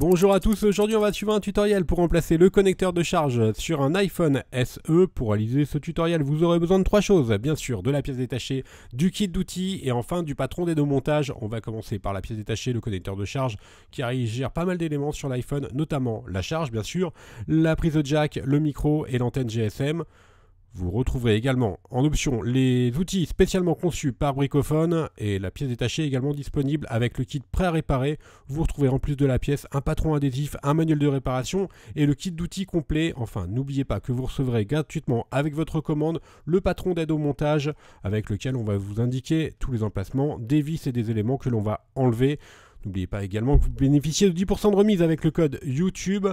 Bonjour à tous, aujourd'hui on va suivre un tutoriel pour remplacer le connecteur de charge sur un iPhone SE. Pour réaliser ce tutoriel, vous aurez besoin de trois choses, bien sûr, de la pièce détachée, du kit d'outils et enfin du patron des deux montages. On va commencer par la pièce détachée, le connecteur de charge, qui gère pas mal d'éléments sur l'iPhone, notamment la charge bien sûr, la prise de jack, le micro et l'antenne GSM. Vous retrouverez également en option les outils spécialement conçus par Bricophone et la pièce détachée également disponible avec le kit prêt à réparer. Vous retrouverez en plus de la pièce un patron adhésif, un manuel de réparation et le kit d'outils complet. Enfin, n'oubliez pas que vous recevrez gratuitement avec votre commande le patron d'aide au montage avec lequel on va vous indiquer tous les emplacements des vis et des éléments que l'on va enlever. N'oubliez pas également que vous bénéficiez de 10% de remise avec le code YouTube.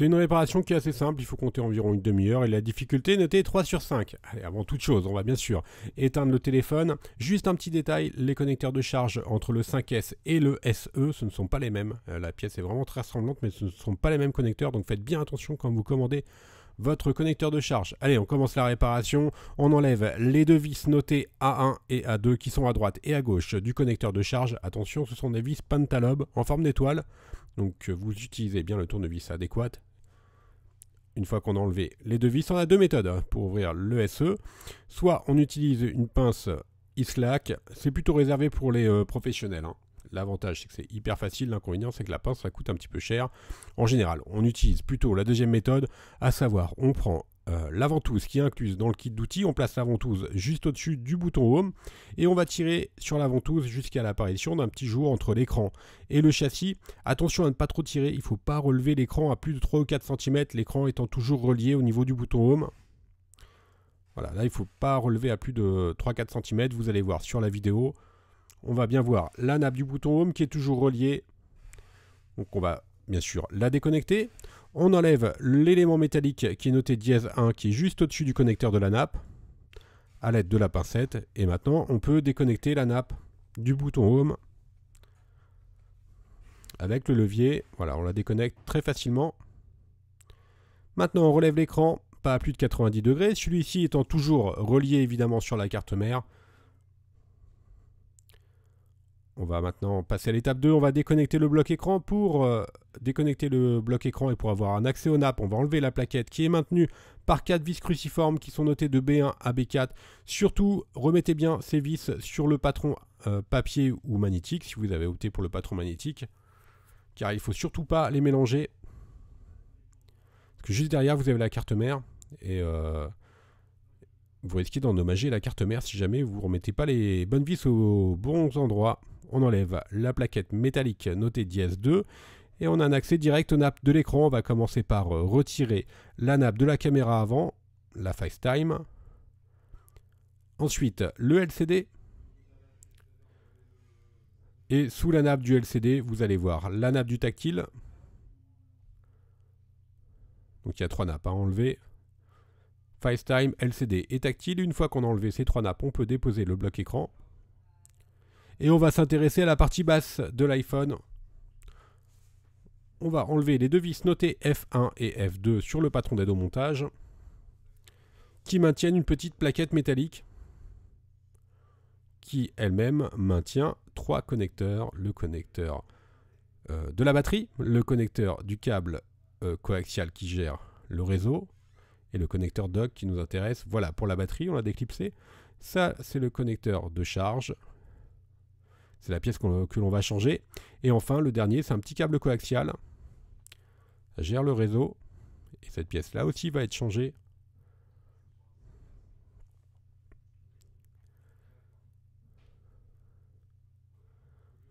C'est une réparation qui est assez simple, il faut compter environ une demi-heure et la difficulté est notée 3 sur 5. Allez, avant toute chose, on va bien sûr éteindre le téléphone. Juste un petit détail, les connecteurs de charge entre le 5S et le SE, ce ne sont pas les mêmes. Euh, la pièce est vraiment très ressemblante, mais ce ne sont pas les mêmes connecteurs, donc faites bien attention quand vous commandez votre connecteur de charge. Allez, on commence la réparation. On enlève les deux vis notées A1 et A2 qui sont à droite et à gauche du connecteur de charge. Attention, ce sont des vis pantalobes en forme d'étoile. Donc vous utilisez bien le tournevis adéquat une fois qu'on a enlevé les vis, On a deux méthodes hein, pour ouvrir le SE. Soit on utilise une pince Islac, c'est plutôt réservé pour les euh, professionnels. Hein. L'avantage, c'est que c'est hyper facile. L'inconvénient, c'est que la pince, ça coûte un petit peu cher. En général, on utilise plutôt la deuxième méthode, à savoir, on prend euh, qui est incluse dans le kit d'outils. On place la juste au-dessus du bouton Home et on va tirer sur la jusqu'à l'apparition d'un petit jour entre l'écran et le châssis. Attention à ne pas trop tirer, il ne faut pas relever l'écran à plus de 3 ou 4 cm, l'écran étant toujours relié au niveau du bouton Home. Voilà, là il ne faut pas relever à plus de 3-4 cm, vous allez voir sur la vidéo. On va bien voir la nappe du bouton Home qui est toujours reliée. Donc on va bien sûr la déconnecter. On enlève l'élément métallique qui est noté dièse 1 qui est juste au-dessus du connecteur de la nappe à l'aide de la pincette. Et maintenant, on peut déconnecter la nappe du bouton Home avec le levier. Voilà, on la déconnecte très facilement. Maintenant, on relève l'écran, pas à plus de 90 degrés. Celui-ci étant toujours relié évidemment sur la carte mère. On va maintenant passer à l'étape 2. On va déconnecter le bloc écran pour euh, déconnecter le bloc écran et pour avoir un accès au NAP, on va enlever la plaquette qui est maintenue par 4 vis cruciformes qui sont notées de B1 à B4. Surtout, remettez bien ces vis sur le patron euh, papier ou magnétique si vous avez opté pour le patron magnétique car il ne faut surtout pas les mélanger. Parce que juste derrière, vous avez la carte mère et euh, vous risquez d'endommager la carte mère si jamais vous ne remettez pas les bonnes vis aux bons endroits on enlève la plaquette métallique notée ds 2 et on a un accès direct aux nappes de l'écran. On va commencer par euh, retirer la nappe de la caméra avant, la FaceTime. Ensuite, le LCD. Et sous la nappe du LCD, vous allez voir la nappe du tactile. Donc il y a trois nappes à enlever. FaceTime, LCD et tactile. Une fois qu'on a enlevé ces trois nappes, on peut déposer le bloc écran. Et on va s'intéresser à la partie basse de l'iPhone. On va enlever les deux vis notées F1 et F2 sur le patron d'aide au montage qui maintiennent une petite plaquette métallique qui elle-même maintient trois connecteurs, le connecteur euh, de la batterie, le connecteur du câble euh, coaxial qui gère le réseau et le connecteur dock qui nous intéresse. Voilà, pour la batterie, on l'a déclipsé. Ça, c'est le connecteur de charge c'est la pièce que l'on va changer. Et enfin, le dernier, c'est un petit câble coaxial. Ça gère le réseau. Et cette pièce-là aussi va être changée.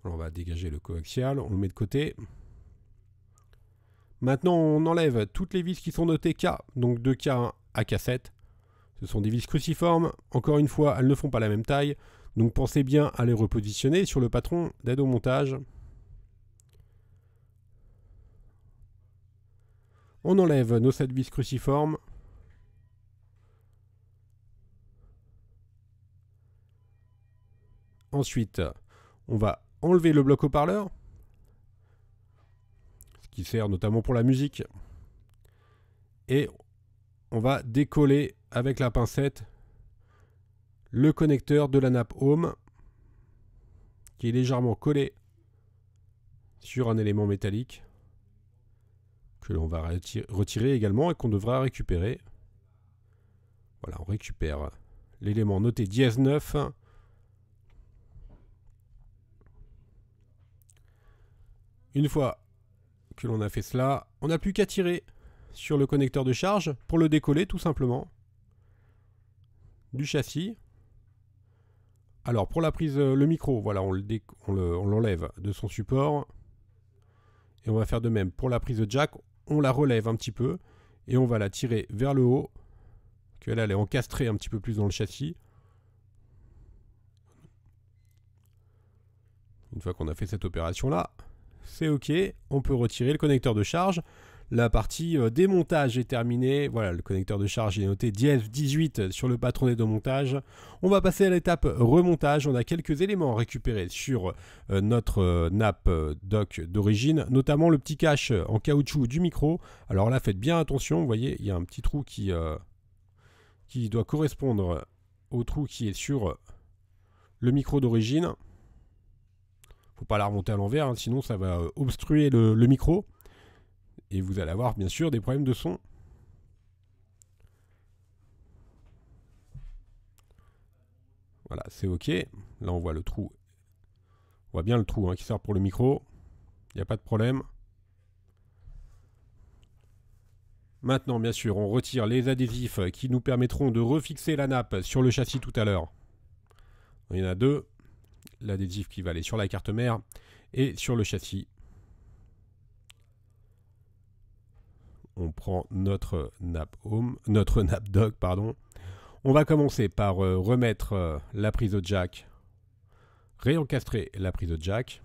on va dégager le coaxial, on le met de côté. Maintenant, on enlève toutes les vis qui sont notées K, donc de k à K7. Ce sont des vis cruciformes. Encore une fois, elles ne font pas la même taille. Donc pensez bien à les repositionner sur le patron d'aide au montage. On enlève nos 7 vis cruciformes. Ensuite, on va enlever le bloc au parleur ce qui sert notamment pour la musique. Et on va décoller avec la pincette le connecteur de la nappe Home qui est légèrement collé sur un élément métallique que l'on va retirer également et qu'on devra récupérer. Voilà, on récupère l'élément noté dièse 9. Une fois que l'on a fait cela, on n'a plus qu'à tirer sur le connecteur de charge pour le décoller tout simplement du châssis alors pour la prise, euh, le micro, voilà, on l'enlève de son support. Et on va faire de même. Pour la prise jack, on la relève un petit peu. Et on va la tirer vers le haut. Que elle est encastrée un petit peu plus dans le châssis. Une fois qu'on a fait cette opération là, c'est ok. On peut retirer le connecteur de charge. La partie euh, démontage est terminée. Voilà, le connecteur de charge est noté df 18 sur le patronnet de montage. On va passer à l'étape euh, remontage. On a quelques éléments récupérés sur euh, notre nappe doc d'origine, notamment le petit cache en caoutchouc du micro. Alors là, faites bien attention. Vous voyez, il y a un petit trou qui, qui doit correspondre au trou qui est sur le micro d'origine faut pas la remonter à l'envers, hein, sinon ça va obstruer le, micro et vous allez avoir bien sûr des problèmes de son. Voilà, c'est OK. Là, on voit le trou. On voit bien le trou hein, qui sort pour le micro. Il n'y a pas de problème. Maintenant, bien sûr, on retire les adhésifs qui nous permettront de refixer la nappe sur le châssis tout à l'heure. Il y en a deux. L'adhésif qui va aller sur la carte mère et sur le châssis. on prend notre nap home, notre nap doc, pardon. On va commencer par euh, remettre euh, la prise au jack, réencastrer la prise au jack.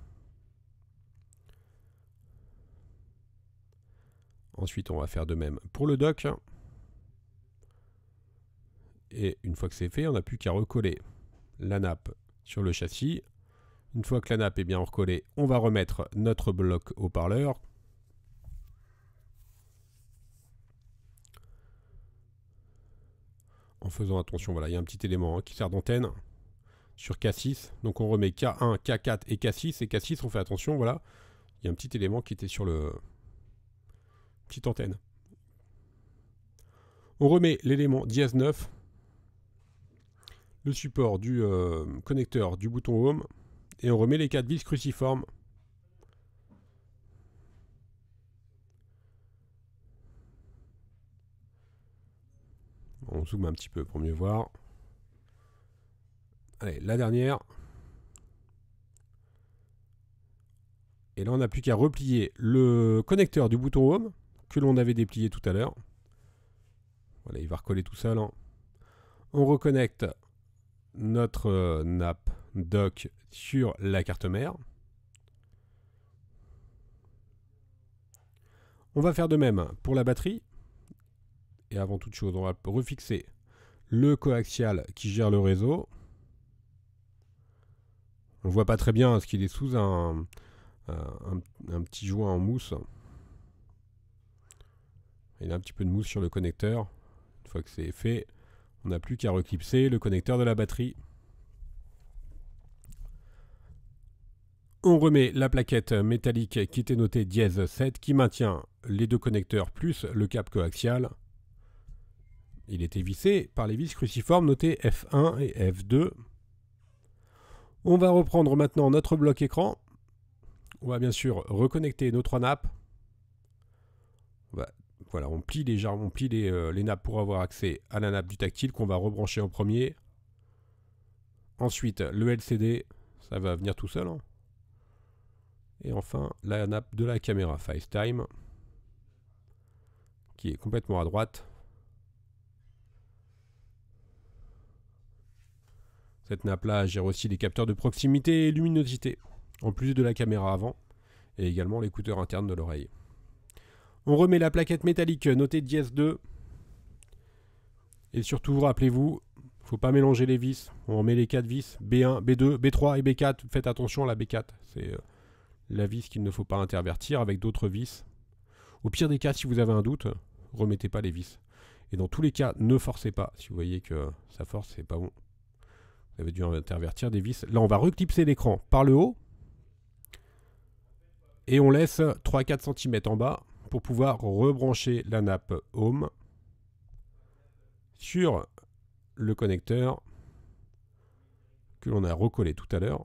Ensuite, on va faire de même pour le doc. Et une fois que c'est fait, on n'a plus qu'à recoller la nappe sur le châssis. Une fois que la nappe est bien recollée, on va remettre notre bloc haut-parleur en faisant attention. Voilà, il y a un petit élément hein, qui sert d'antenne sur K6. Donc on remet K1, K4 et K6. Et K6, on fait attention, voilà. Il y a un petit élément qui était sur le... Petite antenne. On remet l'élément dièse 9. Le support du euh, connecteur du bouton Home. Et on remet les quatre vis cruciformes On zoome un petit peu pour mieux voir. Allez, la dernière. Et là, on n'a plus qu'à replier le connecteur du bouton Home que l'on avait déplié tout à l'heure. Voilà, il va recoller tout ça là. Hein. On reconnecte notre euh, nappe dock sur la carte mère. On va faire de même pour la batterie et avant toute chose, on va refixer le coaxial qui gère le réseau. On ne voit pas très bien ce qu'il est sous un, un, petit joint en mousse. Il y a un petit peu de mousse sur le connecteur. Une fois que c'est fait, on n'a plus qu'à reclipser le connecteur de la batterie. On remet la plaquette métallique qui était notée dièse 7 qui maintient les deux connecteurs plus le cap coaxial. Il était vissé par les vis cruciformes notées F1 et F2. On va reprendre maintenant notre bloc écran. On va bien sûr reconnecter nos trois nappes. voilà, on plie, les, on plie euh, les, nappes pour avoir accès à la nappe du tactile qu'on va rebrancher en premier. Ensuite, le LCD, ça va venir tout seul. Hein. Et enfin, la nappe de la caméra FaceTime, qui est complètement à droite. Cette nappe-là gère aussi les capteurs de proximité et luminosité, en plus de la caméra avant, et également l'écouteur interne de l'oreille. On remet la plaquette métallique notée ds 2. Et surtout, rappelez-vous, faut pas mélanger les vis. On remet les 4 vis, B1, B2, B3 et B4. Faites attention à la B4. C'est euh, la vis qu'il ne faut pas intervertir avec d'autres vis. Au pire des cas, si vous avez un doute, remettez pas les vis. Et dans tous les cas, ne forcez pas. Si vous voyez que ça force, c'est pas bon dû intervertir des vis. Là, on va reclipser l'écran par le haut. Et on laisse 3-4 cm en bas pour pouvoir rebrancher la nappe Home sur le connecteur que l'on a recollé tout à l'heure.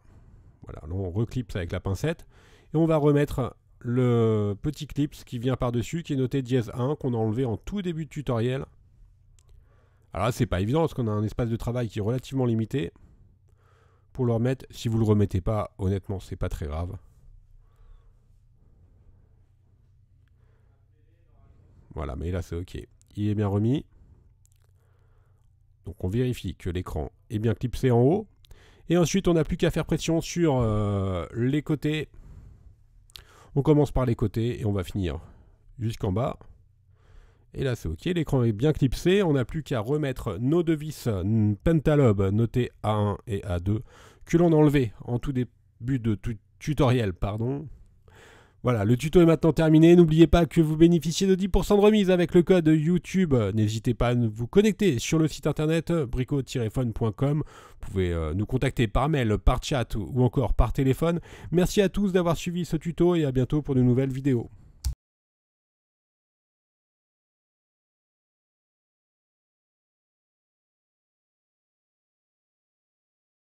Voilà, là on reclipse avec la pincette. Et on va remettre le petit clip qui vient par-dessus, qui est noté dièse 1, qu'on a enlevé en tout début de tutoriel. Alors là, c'est pas évident parce qu'on a un espace de travail qui est relativement limité. Pour le remettre, si vous le remettez pas, honnêtement, c'est pas très grave. Voilà, mais là c'est OK. Il est bien remis. Donc on vérifie que l'écran est bien clipsé en haut. Et ensuite, on n'a plus qu'à faire pression sur euh, les côtés. On commence par les côtés et on va finir jusqu'en bas. Et là, c'est OK, l'écran est bien clipsé. On n'a plus qu'à remettre nos deux vis Pentalobe notées A1 et A2 que l'on a enlevé en tout début de tout tutoriel. Pardon. Voilà, le tuto est maintenant terminé. N'oubliez pas que vous bénéficiez de 10% de remise avec le code YouTube. N'hésitez pas à vous connecter sur le site internet brico-phone.com. Vous pouvez euh, nous contacter par mail, par chat ou encore par téléphone. Merci à tous d'avoir suivi ce tuto et à bientôt pour de nouvelles vidéos.